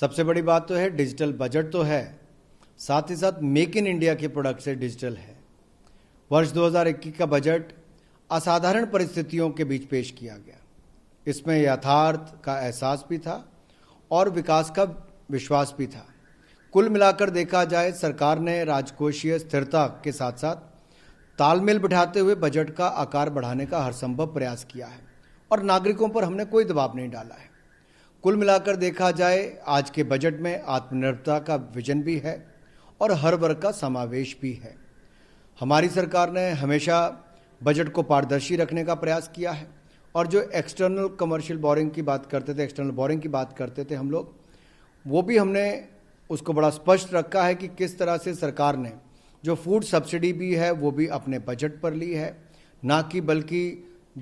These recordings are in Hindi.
सबसे बड़ी बात तो है डिजिटल बजट तो है साथ ही साथ मेक इन इंडिया के प्रोडक्ट से डिजिटल है वर्ष 2021 का बजट असाधारण परिस्थितियों के बीच पेश किया गया इसमें यथार्थ का एहसास भी था और विकास का विश्वास भी था कुल मिलाकर देखा जाए सरकार ने राजकोषीय स्थिरता के साथ साथ तालमेल बिठाते हुए बजट का आकार बढ़ाने का हर संभव प्रयास किया है और नागरिकों पर हमने कोई दबाव नहीं डाला है कुल मिलाकर देखा जाए आज के बजट में आत्मनिर्भरता का विजन भी है और हर वर्ग का समावेश भी है हमारी सरकार ने हमेशा बजट को पारदर्शी रखने का प्रयास किया है और जो एक्सटर्नल कमर्शियल बोरिंग की बात करते थे एक्सटर्नल बोरिंग की बात करते थे हम लोग वो भी हमने उसको बड़ा स्पष्ट रखा है कि किस तरह से सरकार ने जो फूड सब्सिडी भी है वो भी अपने बजट पर ली है ना कि बल्कि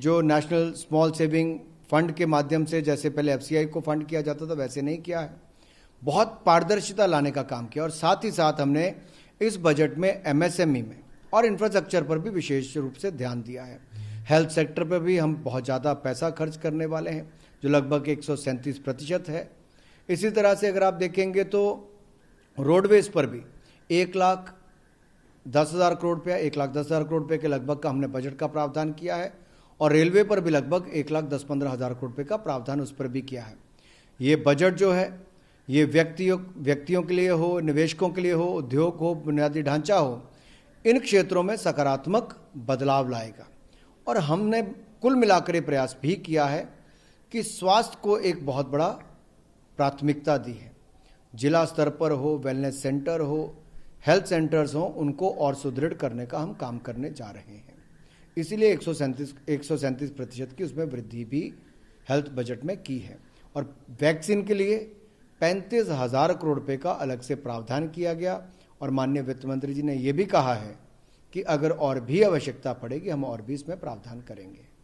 जो नेशनल स्मॉल सेविंग फंड के माध्यम से जैसे पहले एफ को फंड किया जाता था वैसे नहीं किया है बहुत पारदर्शिता लाने का काम किया और साथ ही साथ हमने इस बजट में एमएसएमई में और इंफ्रास्ट्रक्चर पर भी विशेष रूप से ध्यान दिया है हेल्थ सेक्टर पर भी हम बहुत ज़्यादा पैसा खर्च करने वाले हैं जो लगभग एक प्रतिशत है इसी तरह से अगर आप देखेंगे तो रोडवेज पर भी एक लाख दस हज़ार करोड़ रुपया एक लाख दस हज़ार करोड़ रुपये के लगभग का हमने बजट का प्रावधान किया है और रेलवे पर भी लगभग एक लाख दस पंद्रह हज़ार करोड़ रुपये का प्रावधान उस पर भी किया है ये बजट जो है ये व्यक्तियों व्यक्तियों के लिए हो निवेशकों के लिए हो उद्योग हो बुनियादी ढांचा हो इन क्षेत्रों में सकारात्मक बदलाव लाएगा और हमने कुल मिलाकर ये प्रयास भी किया है कि स्वास्थ्य को एक बहुत बड़ा प्राथमिकता दी है जिला स्तर पर हो वेलनेस सेंटर हो हेल्थ सेंटर्स हो उनको और सुदृढ़ करने का हम काम करने जा रहे हैं इसीलिए एक सौ सैंतीस एक सौ सैंतीस प्रतिशत की उसमें वृद्धि भी हेल्थ बजट में की है और वैक्सीन के लिए पैंतीस हजार करोड़ रुपये का अलग से प्रावधान किया गया और माननीय वित्त मंत्री जी ने यह भी कहा है कि अगर और भी आवश्यकता पड़ेगी हम और भी इसमें प्रावधान करेंगे